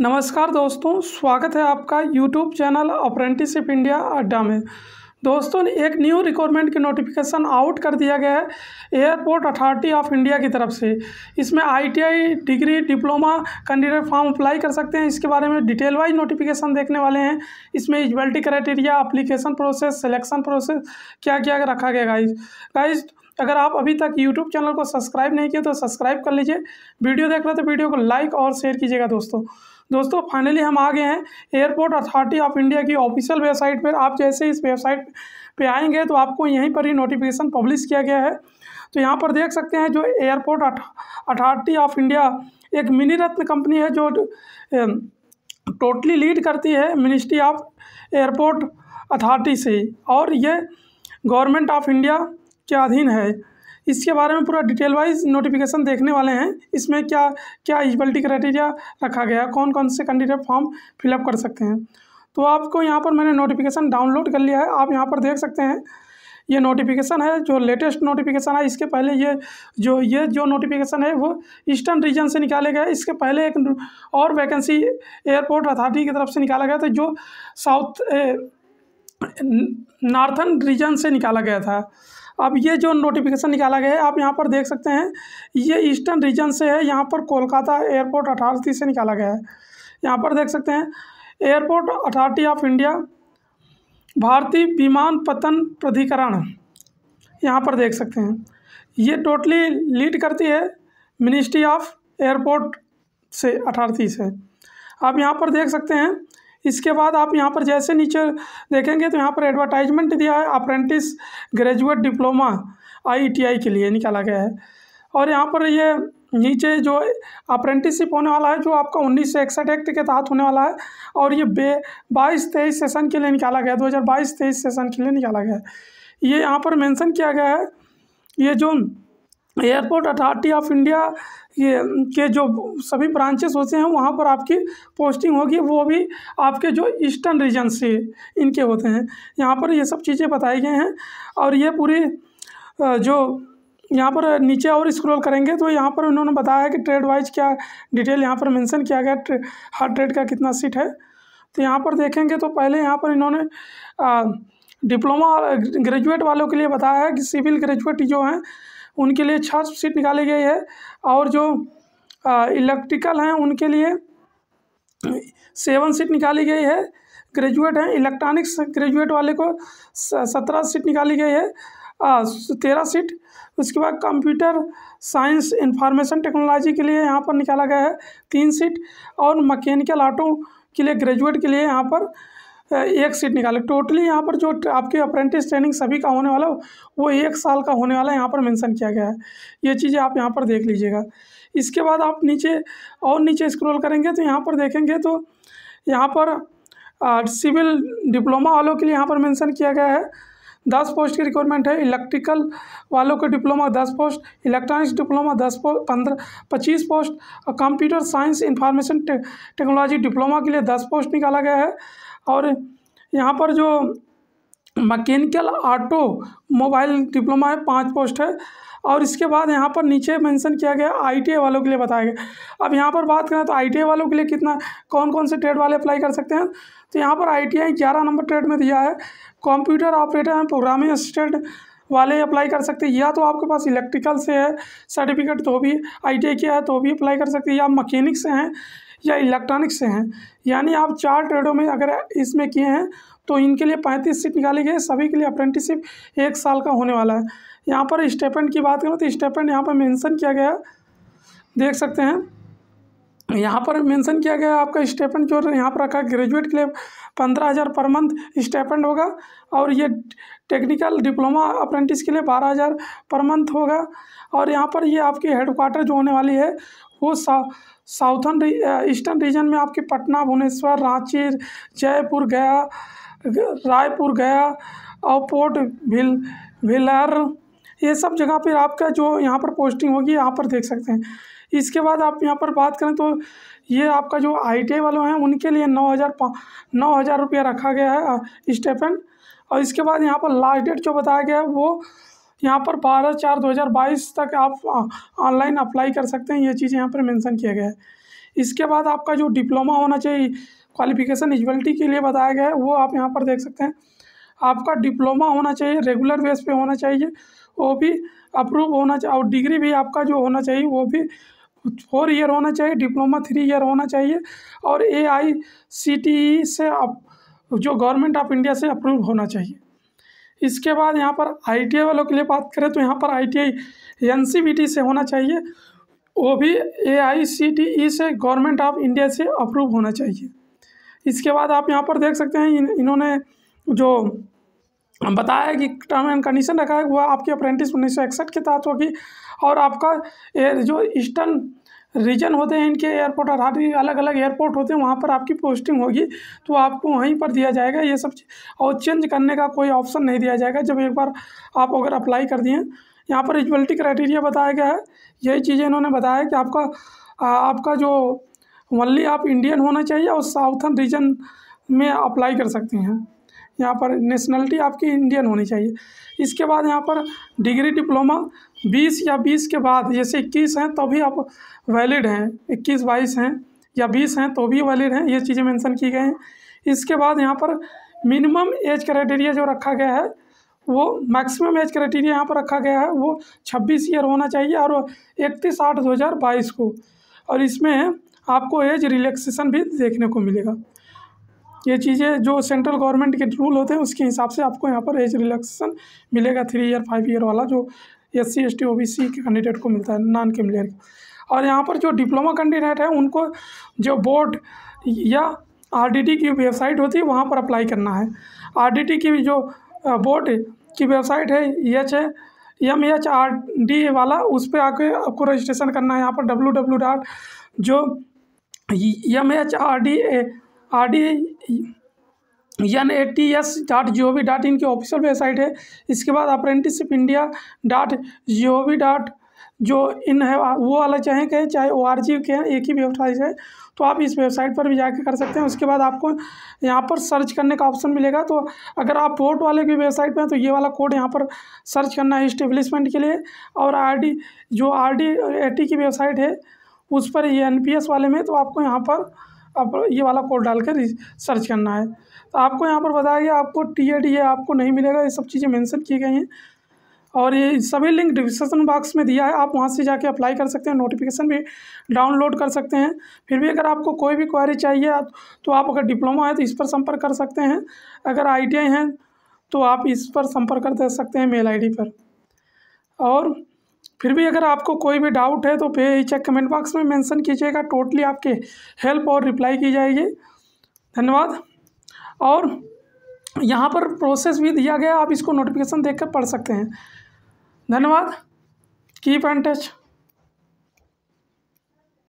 नमस्कार दोस्तों स्वागत है आपका यूट्यूब चैनल अप्रेंटिसिप इंडिया अड्डा में दोस्तों एक न्यू रिक्वायरमेंट की नोटिफिकेशन आउट कर दिया गया है एयरपोर्ट अथॉरिटी ऑफ इंडिया की तरफ से इसमें ITI degree diploma candidate form apply कर सकते हैं इसके बारे में डिटेल वाइज नोटिफिकेशन देखने वाले हैं इसमें eligibility criteria application process selection process क्या क्या रखा गया गाइज गाइज अगर आप अभी तक यूट्यूब चैनल को सब्सक्राइब नहीं किए तो सब्सक्राइब कर लीजिए वीडियो देख रहे तो वीडियो को लाइक और शेयर कीजिएगा दोस्तों दोस्तों फाइनली हम आ गए हैं एयरपोर्ट अथॉरिटी ऑफ इंडिया की ऑफिशियल वेबसाइट पर आप जैसे इस वेबसाइट पे आएंगे तो आपको यहीं पर ही नोटिफिकेशन पब्लिश किया गया है तो यहाँ पर देख सकते हैं जो एयरपोर्ट अथॉरिटी ऑफ इंडिया एक मिनी रत्न कंपनी है जो टोटली लीड करती है मिनिस्ट्री ऑफ एयरपोर्ट अथॉरिटी से और ये गवर्नमेंट ऑफ इंडिया के अधीन है इसके बारे में पूरा डिटेल वाइज नोटिफिकेशन देखने वाले हैं इसमें क्या क्या एलिजिबिलिटी क्राइटेरिया रखा गया कौन कौन से कैंडिडेट फॉर्म फिलअप कर सकते हैं तो आपको यहाँ पर मैंने नोटिफिकेशन डाउनलोड कर लिया है आप यहाँ पर देख सकते हैं ये नोटिफिकेशन है जो लेटेस्ट नोटिफिकेशन है इसके पहले ये जो ये जो नोटिफिकेशन है वो ईस्टर्न रीजन से निकाले गए इसके पहले एक और वैकेंसी एयरपोर्ट अथॉरिटी की तरफ से निकाला गया था जो साउथ नॉर्थन रीजन से निकाला गया था अब ये जो नोटिफिकेशन निकाला गया है आप यहाँ पर देख सकते हैं ये ईस्टर्न रीजन से है यहाँ पर कोलकाता एयरपोर्ट अथॉरिटी से निकाला गया है यहाँ पर देख सकते हैं एयरपोर्ट अथॉरिटी ऑफ इंडिया भारतीय विमान पतन प्राधिकरण यहाँ पर देख सकते हैं ये टोटली लीड करती है मिनिस्ट्री ऑफ एयरपोर्ट से अथॉरिटी से आप यहाँ पर देख सकते हैं इसके बाद आप यहाँ पर जैसे नीचे देखेंगे तो यहाँ पर एडवर्टाइजमेंट दिया है अप्रेंटिस ग्रेजुएट डिप्लोमा आईटीआई के लिए निकाला गया है और यहाँ पर ये नीचे जो अप्रेंटिसशिप होने वाला है जो आपका उन्नीस सौ इकसठ एक्ट के तहत होने वाला है और ये बे बाईस तेईस सेशन के लिए निकाला गया दो हज़ार बाईस तेईस सेशन के लिए निकाला गया है ये यहाँ पर मेंशन किया गया है ये जो एयरपोर्ट अथॉरिटी ऑफ इंडिया ये के जो सभी ब्रांचेस होते हैं वहाँ पर आपकी पोस्टिंग होगी वो भी आपके जो ईस्टर्न रीजन से इनके होते हैं यहाँ पर ये सब चीज़ें बताई गई हैं और ये पूरी जो यहाँ पर नीचे और स्क्रॉल करेंगे तो यहाँ पर उन्होंने बताया कि ट्रेड वाइज क्या डिटेल यहाँ पर मेंशन किया गया हर ट्रेड का कितना सीट है तो यहाँ पर देखेंगे तो पहले यहाँ पर इन्होंने डिप्लोमा ग्रेजुएट वालों के लिए बताया है कि सिविल ग्रेजुएट जो हैं उनके लिए छः सीट निकाली गई है और जो इलेक्ट्रिकल हैं उनके लिए सेवन सीट निकाली गई है ग्रेजुएट हैं इलेक्ट्रॉनिक्स ग्रेजुएट वाले को सत्रह सीट निकाली गई है तेरह सीट उसके बाद कंप्यूटर साइंस इंफॉर्मेशन टेक्नोलॉजी के लिए यहाँ पर निकाला गया है तीन सीट और मकैनिकल ऑटो के लिए ग्रेजुएट के लिए यहाँ पर एक सीट निकाले टोटली यहाँ पर जो आपके अप्रेंटिस ट्रेनिंग सभी का होने वाला वो एक साल का होने वाला यहाँ पर मेंशन किया गया है ये चीज़ें आप यहाँ पर देख लीजिएगा इसके बाद आप नीचे और नीचे स्क्रॉल करेंगे तो यहाँ पर देखेंगे तो यहाँ पर सिविल डिप्लोमा वालों के लिए यहाँ पर मैंसन किया गया है दस पोस्ट की रिक्वायरमेंट है इलेक्ट्रिकल वालों के डिप्लोमा दस पोस्ट इलेक्ट्रॉनिक्स डिप्लोमा दस पोस्ट पंद्रह पच्चीस पोस्ट और computer science information technology diploma के लिए दस पोस्ट निकाला गया है और यहाँ पर जो मकैनिकल ऑटो मोबाइल डिप्लोमा है पाँच पोस्ट है और इसके बाद यहाँ पर नीचे मेंशन किया गया आईटीए वालों के लिए बताया गया अब यहाँ पर बात करें तो आईटीए वालों के लिए कितना कौन कौन से ट्रेड वाले अप्लाई कर सकते हैं तो यहाँ पर आई टी ग्यारह नंबर ट्रेड में दिया है कंप्यूटर ऑपरेटर हैं प्रोग्रामिंग असिस्टेंट वाले अप्लाई कर सकते हैं या तो आपके पास इलेक्ट्रिकल से है सर्टिफिकेट तो भी आई किया है तो भी अप्लाई कर सकते हैं या मकैनिक से हैं या इलेक्ट्रॉनिक्स से हैं यानी आप चार ट्रेडों में अगर इसमें किए हैं तो इनके लिए पैंतीस सीट निकाली गई सभी के लिए अप्रेंटिसशिप एक साल का होने वाला है यहाँ पर स्टेपेंट की बात करें तो स्टेपेंट यहाँ पर मेंशन किया गया देख सकते हैं यहाँ पर मेंशन किया गया आपका स्टेपेंड जो यहाँ पर रखा ग्रेजुएट के लिए पंद्रह हज़ार पर मंथ स्टेपेंड होगा और ये टेक्निकल डिप्लोमा अप्रेंटिस के लिए बारह हज़ार पर मंथ होगा और यहाँ पर ये आपकी हेडक्वार्टर जो होने वाली है वो साउथन साउथर्न ईस्टर्न रीजन में आपके पटना भुवनेश्वर रांची जयपुर गया रायपुर गया और पोर्ट भिल भिलर ये सब जगह पर आपका जो यहाँ पर पोस्टिंग होगी यहाँ पर देख सकते हैं इसके बाद आप यहाँ पर बात करें तो ये आपका जो आई टी वाले हैं उनके लिए नौ हज़ार नौ हज़ार रुपया रखा गया है स्टेपेंड और इसके बाद यहाँ पर लास्ट डेट जो बताया गया है वो यहाँ पर बारह चार दो हज़ार बाईस तक आप ऑनलाइन अप्लाई कर सकते हैं ये चीज़ यहाँ पर मेंशन किया गया है इसके बाद आपका जो डिप्लोमा होना चाहिए क्वालिफिकेशन एलिजिबिलिटी के लिए बताया गया है वो आप यहाँ पर देख सकते हैं आपका डिप्लोमा होना चाहिए रेगुलर बेस पे होना चाहिए वो भी अप्रूव होना चाहिए और डिग्री भी आपका जो होना चाहिए वो भी फोर ईयर होना चाहिए डिप्लोमा थ्री ईयर होना चाहिए और ए आई सी टी ई से आप तो जो गवर्नमेंट ऑफ इंडिया से अप्रूव होना चाहिए इसके बाद यहाँ पर आई वालों के लिए बात करें तो यहाँ पर आई टी से होना चाहिए वो भी ए e से गवर्नमेंट ऑफ इंडिया से अप्रूव होना चाहिए इसके बाद आप यहाँ पर देख सकते हैं इन, इन्होंने जो बताया कि टर्म एंड कंडीशन रखा है वह आपके अप्रेंटिस उन्नीस के तहत होगी और आपका जो ईस्टर्न रीजन होते हैं इनके एयरपोर्ट और हर अलग अलग एयरपोर्ट होते हैं वहाँ पर आपकी पोस्टिंग होगी तो आपको वहीं पर दिया जाएगा ये सब और चेंज करने का कोई ऑप्शन नहीं दिया जाएगा जब एक बार आप अगर अप्लाई कर दिए यहाँ पर एलिजिबिलिटी क्राइटेरिया बताया गया है यही चीज़ें इन्होंने बताया कि आपका आ, आपका जो ओनली आप इंडियन होना चाहिए और साउथन रीजन में अप्लाई कर सकते हैं यहाँ पर नेशनलिटी आपकी इंडियन होनी चाहिए इसके बाद यहाँ पर डिग्री डिप्लोमा बीस या बीस के बाद जैसे इक्कीस हैं तो भी आप वैलिड हैं इक्कीस बाईस हैं या बीस हैं तो भी वैलिड हैं ये चीज़ें मेंशन की गई हैं इसके बाद यहाँ पर मिनिमम एज क्राइटेरिया जो रखा गया है वो मैक्सिमम एज क्राइटेरिया यहाँ पर रखा गया है वो छब्बीस ईयर होना चाहिए और इकतीस आठ दो हज़ार बाईस को और इसमें आपको एज रिलैक्सेशन भी देखने को मिलेगा ये चीज़ें जो सेंट्रल गवर्नमेंट के रूल होते हैं उसके हिसाब से आपको यहाँ पर एज रिलैक्सेशन मिलेगा थ्री ईयर फाइव ईयर वाला जो S C S T O B C के कैंडिडेट को मिलता है नॉन क्रिमिलियर और यहाँ पर जो डिप्लोमा कैंडिडेट है उनको जो बोर्ड या आरडीटी की वेबसाइट होती है वहाँ पर अप्लाई करना है आरडीटी की जो बोर्ड की वेबसाइट है H M H R D वाला उस पर आके आपको रजिस्ट्रेशन करना है यहाँ पर डब्ल्यू डब्ल्यू डॉट जो M H R D A R D N A T S dot G O V dot in की ऑफिशियल वेबसाइट है इसके बाद apprenticeship India dot G O V dot जो इन है वो वाला चाहे कहें चाहे ओ आर जी के एक ही वेबसाइट है तो आप इस वेबसाइट पर भी जाके कर सकते हैं उसके बाद आपको यहाँ पर सर्च करने का ऑप्शन मिलेगा तो अगर आप वोट वाले की वेबसाइट पर तो ये वाला कोड यहाँ पर सर्च करना है इस्टेब्लिशमेंट के लिए और आर डी जो आर डी ए टी की वेबसाइट है उस पर ये एन पी एस वाले में तो आपको यहाँ पर आप ये वाला कोड डाल कर सर्च करना है तो आपको यहाँ पर बताया गया आपको टी ए डी ए आपको नहीं मिलेगा ये सब चीज़ें मेंशन की गई हैं और ये सभी लिंक डिस्क्रिप्शन बॉक्स में दिया है आप वहाँ से जाके अप्लाई कर सकते हैं नोटिफिकेशन भी डाउनलोड कर सकते हैं फिर भी अगर आपको कोई भी क्वारी चाहिए तो आप अगर डिप्लोमा है तो इस पर संपर्क कर सकते हैं अगर आई है तो आप इस पर संपर्क कर सकते हैं मेल आई पर और फिर भी अगर आपको कोई भी डाउट है तो बेहिचक कमेंट बॉक्स में मेंशन कीजिएगा टोटली आपके हेल्प और रिप्लाई की जाएगी धन्यवाद और यहाँ पर प्रोसेस भी दिया गया आप इसको नोटिफिकेशन देख कर पढ़ सकते हैं धन्यवाद कीप एंड टच